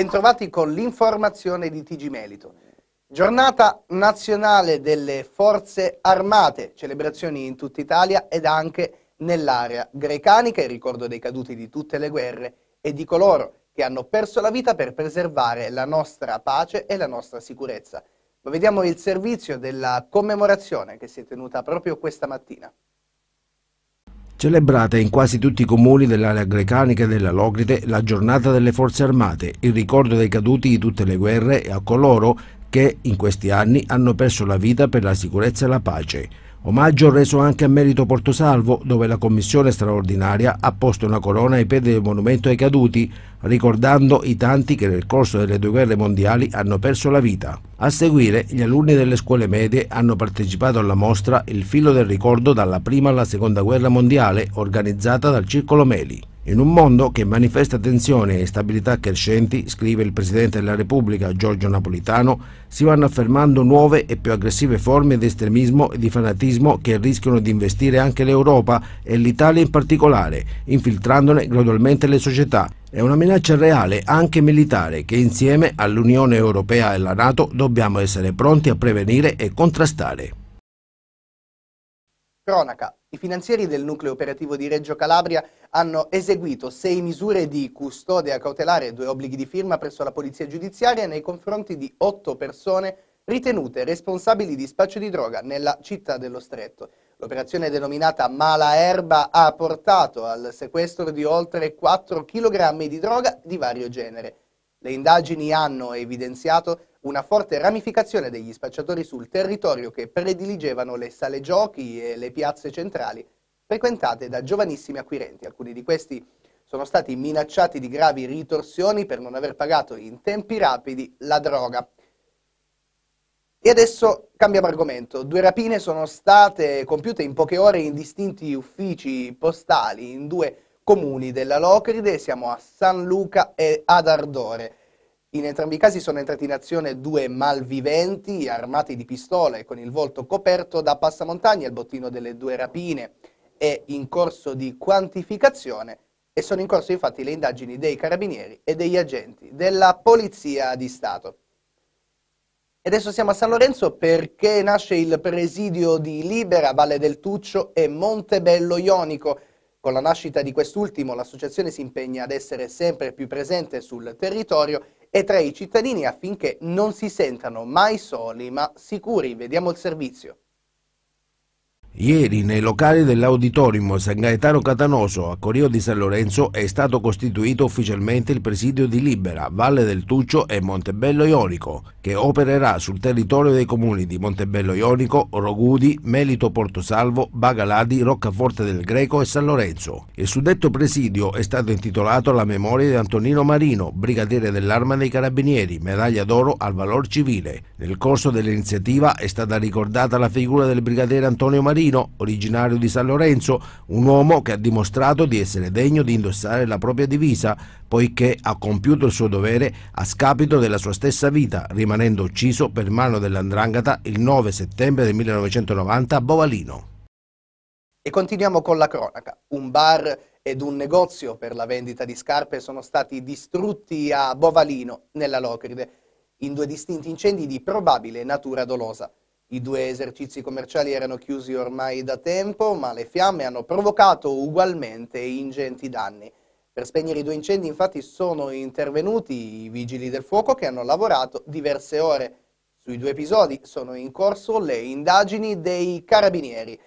Bentrovati con l'informazione di TG Melito. Giornata nazionale delle forze armate, celebrazioni in tutta Italia ed anche nell'area grecanica, in ricordo dei caduti di tutte le guerre e di coloro che hanno perso la vita per preservare la nostra pace e la nostra sicurezza. Ma vediamo il servizio della commemorazione che si è tenuta proprio questa mattina. Celebrata in quasi tutti i comuni dell'area grecanica e della Locrite la giornata delle forze armate, il ricordo dei caduti di tutte le guerre e a coloro che in questi anni hanno perso la vita per la sicurezza e la pace. Omaggio reso anche a merito Portosalvo, dove la commissione straordinaria ha posto una corona ai piedi del monumento ai caduti, ricordando i tanti che nel corso delle due guerre mondiali hanno perso la vita. A seguire, gli alunni delle scuole medie hanno partecipato alla mostra Il filo del ricordo dalla prima alla seconda guerra mondiale, organizzata dal Circolo Meli. In un mondo che manifesta tensioni e instabilità crescenti, scrive il Presidente della Repubblica Giorgio Napolitano, si vanno affermando nuove e più aggressive forme di estremismo e di fanatismo che rischiano di investire anche l'Europa e l'Italia in particolare, infiltrandone gradualmente le società. È una minaccia reale, anche militare, che insieme all'Unione Europea e alla Nato dobbiamo essere pronti a prevenire e contrastare. Cronaca i finanzieri del nucleo operativo di Reggio Calabria hanno eseguito sei misure di custodia cautelare e due obblighi di firma presso la Polizia Giudiziaria nei confronti di otto persone ritenute responsabili di spaccio di droga nella città dello Stretto. L'operazione denominata Mala Erba ha portato al sequestro di oltre 4 kg di droga di vario genere. Le indagini hanno evidenziato una forte ramificazione degli spacciatori sul territorio che prediligevano le sale giochi e le piazze centrali frequentate da giovanissimi acquirenti. Alcuni di questi sono stati minacciati di gravi ritorsioni per non aver pagato in tempi rapidi la droga. E adesso cambiamo argomento. Due rapine sono state compiute in poche ore in distinti uffici postali in due comuni della Locride, siamo a San Luca e ad Ardore. In entrambi i casi sono entrati in azione due malviventi armati di pistole con il volto coperto da passamontagna, il bottino delle due rapine è in corso di quantificazione e sono in corso infatti le indagini dei carabinieri e degli agenti della Polizia di Stato. E adesso siamo a San Lorenzo perché nasce il presidio di Libera, Valle del Tuccio e Montebello Ionico. Con la nascita di quest'ultimo l'associazione si impegna ad essere sempre più presente sul territorio e tra i cittadini affinché non si sentano mai soli ma sicuri. Vediamo il servizio. Ieri nei locali dell'Auditorium San Gaetano Catanoso a Corio di San Lorenzo è stato costituito ufficialmente il presidio di Libera, Valle del Tuccio e Montebello Ionico, che opererà sul territorio dei comuni di Montebello Ionico, Rogudi, Melito Portosalvo, Bagaladi, Roccaforte del Greco e San Lorenzo. Il suddetto presidio è stato intitolato alla memoria di Antonino Marino, brigadiere dell'Arma dei Carabinieri, medaglia d'oro al valor civile. Nel corso dell'iniziativa è stata ricordata la figura del brigadiere Antonio Marino cittadino originario di San Lorenzo, un uomo che ha dimostrato di essere degno di indossare la propria divisa, poiché ha compiuto il suo dovere a scapito della sua stessa vita, rimanendo ucciso per mano dell'Andrangheta il 9 settembre del 1990 a Bovalino. E continuiamo con la cronaca. Un bar ed un negozio per la vendita di scarpe sono stati distrutti a Bovalino, nella Locride, in due distinti incendi di probabile natura dolosa. I due esercizi commerciali erano chiusi ormai da tempo, ma le fiamme hanno provocato ugualmente ingenti danni. Per spegnere i due incendi infatti sono intervenuti i vigili del fuoco che hanno lavorato diverse ore. Sui due episodi sono in corso le indagini dei carabinieri.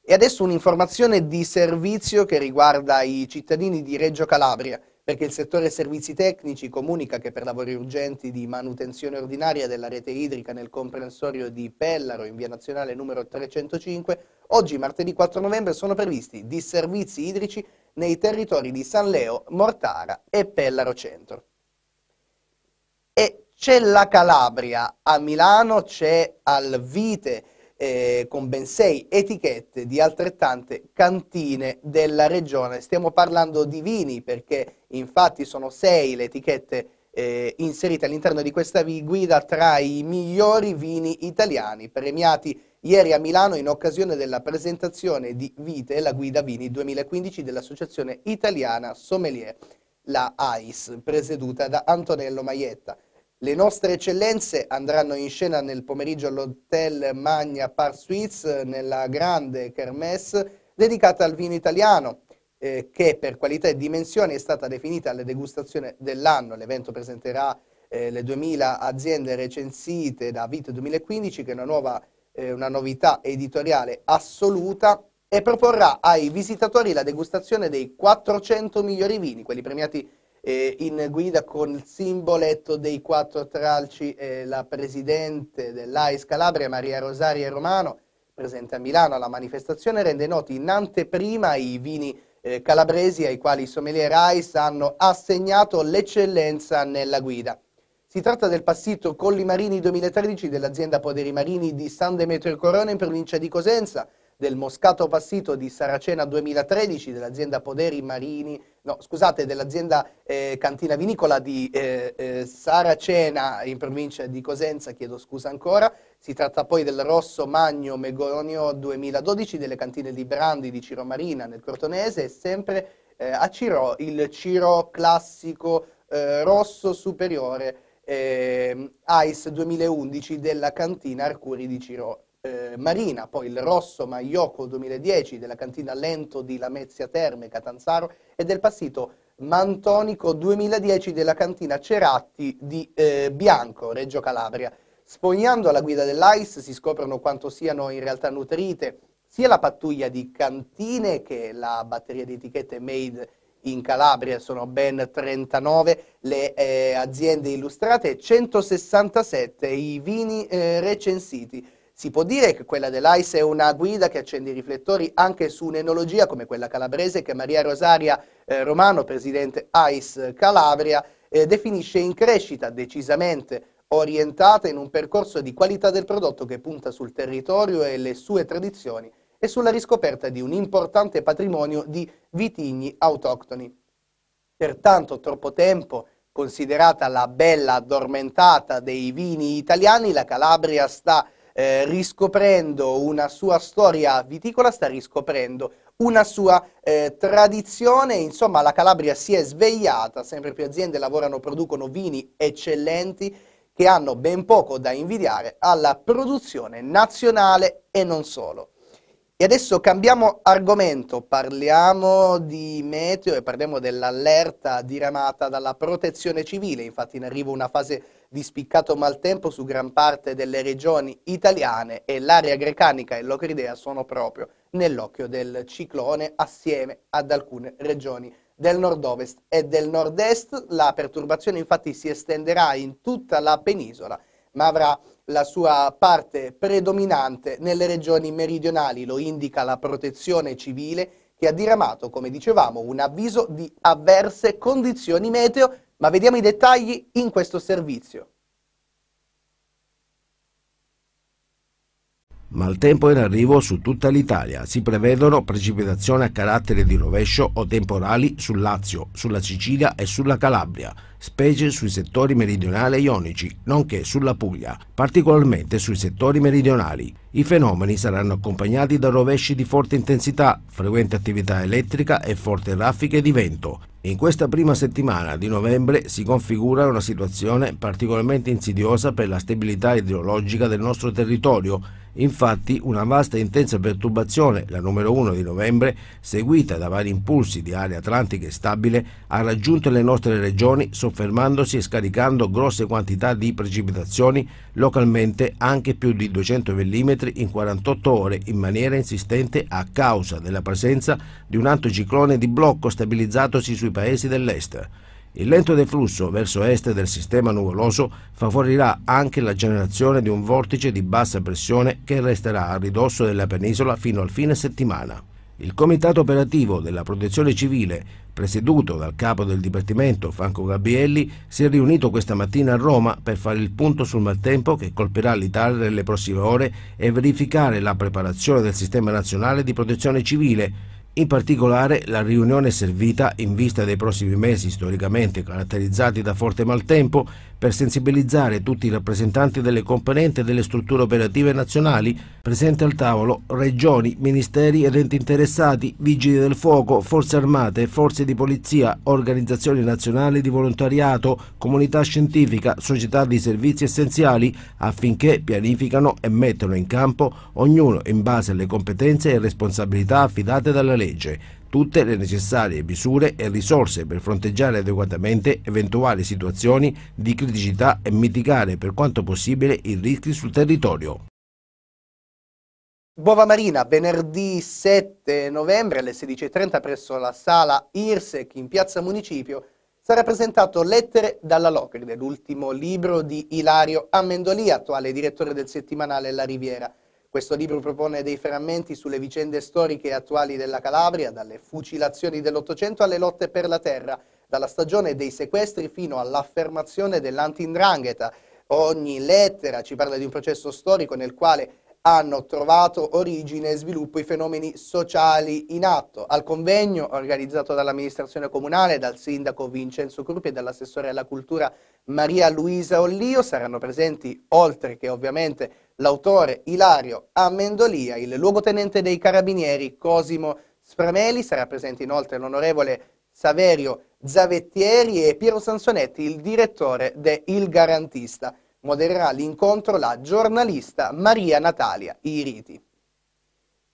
E adesso un'informazione di servizio che riguarda i cittadini di Reggio Calabria perché il settore servizi tecnici comunica che per lavori urgenti di manutenzione ordinaria della rete idrica nel comprensorio di Pellaro in via nazionale numero 305, oggi martedì 4 novembre sono previsti disservizi idrici nei territori di San Leo, Mortara e Pellaro Centro. E c'è la Calabria, a Milano c'è Alvite, eh, con ben sei etichette di altrettante cantine della regione. Stiamo parlando di vini perché infatti sono sei le etichette eh, inserite all'interno di questa guida tra i migliori vini italiani, premiati ieri a Milano in occasione della presentazione di Vite, la guida vini 2015 dell'Associazione Italiana Sommelier, la AIS, presieduta da Antonello Maietta. Le nostre eccellenze andranno in scena nel pomeriggio all'Hotel Magna Par Suisse nella grande kermesse dedicata al vino italiano eh, che per qualità e dimensioni è stata definita la degustazione dell'anno. L'evento presenterà eh, le 2000 aziende recensite da Vite 2015 che è una, nuova, eh, una novità editoriale assoluta e proporrà ai visitatori la degustazione dei 400 migliori vini, quelli premiati eh, in guida con il simboletto dei quattro tralci eh, la presidente dell'AIS Calabria, Maria Rosaria Romano, presente a Milano alla manifestazione, rende noti in anteprima i vini eh, calabresi ai quali i sommelier AIS hanno assegnato l'eccellenza nella guida. Si tratta del passito Colli Marini 2013 dell'azienda Poderi Marini di San Demetrio Corona in provincia di Cosenza, del Moscato Passito di Saracena 2013 dell'azienda Poderi Marini, no scusate, dell'azienda eh, Cantina Vinicola di eh, eh, Saracena in provincia di Cosenza, chiedo scusa ancora, si tratta poi del Rosso Magno Megonio 2012 delle cantine di Brandi di Ciro Marina nel Cortonese e sempre eh, a Ciro il Ciro classico eh, rosso superiore eh, ICE 2011 della cantina Arcuri di Ciro eh, Marina, poi il rosso Maioco 2010 della cantina Lento di Lamezia Terme Catanzaro e del passito Mantonico 2010 della cantina Ceratti di eh, Bianco, Reggio Calabria. Spogliando alla guida dell'ICE si scoprono quanto siano in realtà nutrite sia la pattuglia di cantine che la batteria di etichette made in Calabria, sono ben 39 le eh, aziende illustrate e 167 i vini eh, recensiti. Si può dire che quella dell'AIS è una guida che accende i riflettori anche su un'enologia come quella calabrese che Maria Rosaria eh, Romano, presidente AIS Calabria, eh, definisce in crescita decisamente orientata in un percorso di qualità del prodotto che punta sul territorio e le sue tradizioni e sulla riscoperta di un importante patrimonio di vitigni autoctoni. Pertanto troppo tempo, considerata la bella addormentata dei vini italiani, la Calabria sta eh, riscoprendo una sua storia viticola, sta riscoprendo una sua eh, tradizione, insomma la Calabria si è svegliata, sempre più aziende lavorano, producono vini eccellenti che hanno ben poco da invidiare alla produzione nazionale e non solo. E adesso cambiamo argomento, parliamo di meteo e parliamo dell'allerta diramata dalla protezione civile, infatti in arrivo una fase di spiccato maltempo su gran parte delle regioni italiane e l'area grecanica e l'Ocridea sono proprio nell'occhio del ciclone assieme ad alcune regioni del nord-ovest e del nord-est. La perturbazione infatti si estenderà in tutta la penisola, ma avrà la sua parte predominante nelle regioni meridionali, lo indica la protezione civile che ha diramato, come dicevamo, un avviso di avverse condizioni meteo ma vediamo i dettagli in questo servizio. Maltempo in arrivo su tutta l'Italia. Si prevedono precipitazioni a carattere di rovescio o temporali sul Lazio, sulla Sicilia e sulla Calabria, specie sui settori meridionali e ionici, nonché sulla Puglia, particolarmente sui settori meridionali. I fenomeni saranno accompagnati da rovesci di forte intensità, frequente attività elettrica e forti raffiche di vento. In questa prima settimana di novembre si configura una situazione particolarmente insidiosa per la stabilità idrologica del nostro territorio Infatti una vasta e intensa perturbazione, la numero 1 di novembre, seguita da vari impulsi di aria atlantica e stabile, ha raggiunto le nostre regioni soffermandosi e scaricando grosse quantità di precipitazioni, localmente anche più di 200 mm in 48 ore in maniera insistente a causa della presenza di un antociclone di blocco stabilizzatosi sui paesi dell'est. Il lento deflusso verso est del sistema nuvoloso favorirà anche la generazione di un vortice di bassa pressione che resterà a ridosso della penisola fino al fine settimana. Il Comitato Operativo della Protezione Civile, presieduto dal capo del Dipartimento Franco Gabrielli, si è riunito questa mattina a Roma per fare il punto sul maltempo che colpirà l'Italia nelle prossime ore e verificare la preparazione del Sistema Nazionale di Protezione Civile in particolare la riunione servita, in vista dei prossimi mesi storicamente caratterizzati da forte maltempo, per sensibilizzare tutti i rappresentanti delle componenti e delle strutture operative nazionali presenti al tavolo, regioni, ministeri ed enti interessati, vigili del fuoco, forze armate, forze di polizia, organizzazioni nazionali di volontariato, comunità scientifica, società di servizi essenziali affinché pianificano e mettono in campo ognuno in base alle competenze e responsabilità affidate dalla legge tutte le necessarie misure e risorse per fronteggiare adeguatamente eventuali situazioni di criticità e mitigare per quanto possibile i rischi sul territorio. Bova Marina, venerdì 7 novembre alle 16.30 presso la sala IRSEC in piazza Municipio sarà presentato Lettere dalla Locride, l'ultimo libro di Ilario Amendolia, attuale direttore del settimanale La Riviera. Questo libro propone dei frammenti sulle vicende storiche e attuali della Calabria, dalle fucilazioni dell'Ottocento alle lotte per la terra, dalla stagione dei sequestri fino all'affermazione dell'antindrangheta. Ogni lettera ci parla di un processo storico nel quale hanno trovato origine e sviluppo i fenomeni sociali in atto. Al convegno organizzato dall'amministrazione comunale, dal sindaco Vincenzo Gruppi e dall'assessore alla cultura Maria Luisa Ollio saranno presenti, oltre che ovviamente L'autore Ilario Amendolia, il luogotenente dei carabinieri Cosimo Sprameli, sarà presente inoltre l'onorevole Saverio Zavettieri e Piero Sansonetti, il direttore de Il Garantista. Modererà l'incontro la giornalista Maria Natalia Iriti.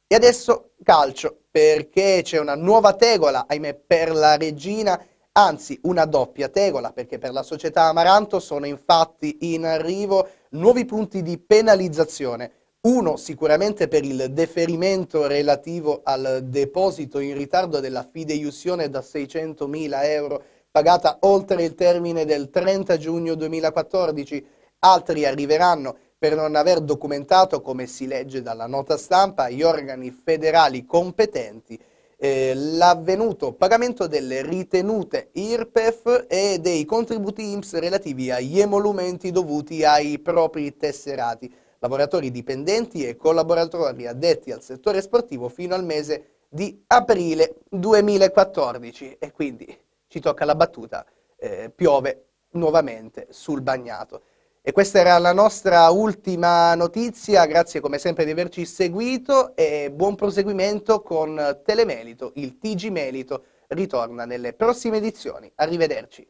E adesso calcio, perché c'è una nuova tegola, ahimè, per la regina, anzi una doppia tegola, perché per la società Amaranto sono infatti in arrivo nuovi punti di penalizzazione. Uno sicuramente per il deferimento relativo al deposito in ritardo della fideiussione da 600.000 euro pagata oltre il termine del 30 giugno 2014, altri arriveranno per non aver documentato, come si legge dalla nota stampa, gli organi federali competenti eh, l'avvenuto pagamento delle ritenute IRPEF e dei contributi IMSS relativi agli emolumenti dovuti ai propri tesserati, lavoratori dipendenti e collaboratori addetti al settore sportivo fino al mese di aprile 2014 e quindi ci tocca la battuta, eh, piove nuovamente sul bagnato. E questa era la nostra ultima notizia, grazie come sempre di averci seguito e buon proseguimento con Telemelito, il TG Melito ritorna nelle prossime edizioni. Arrivederci.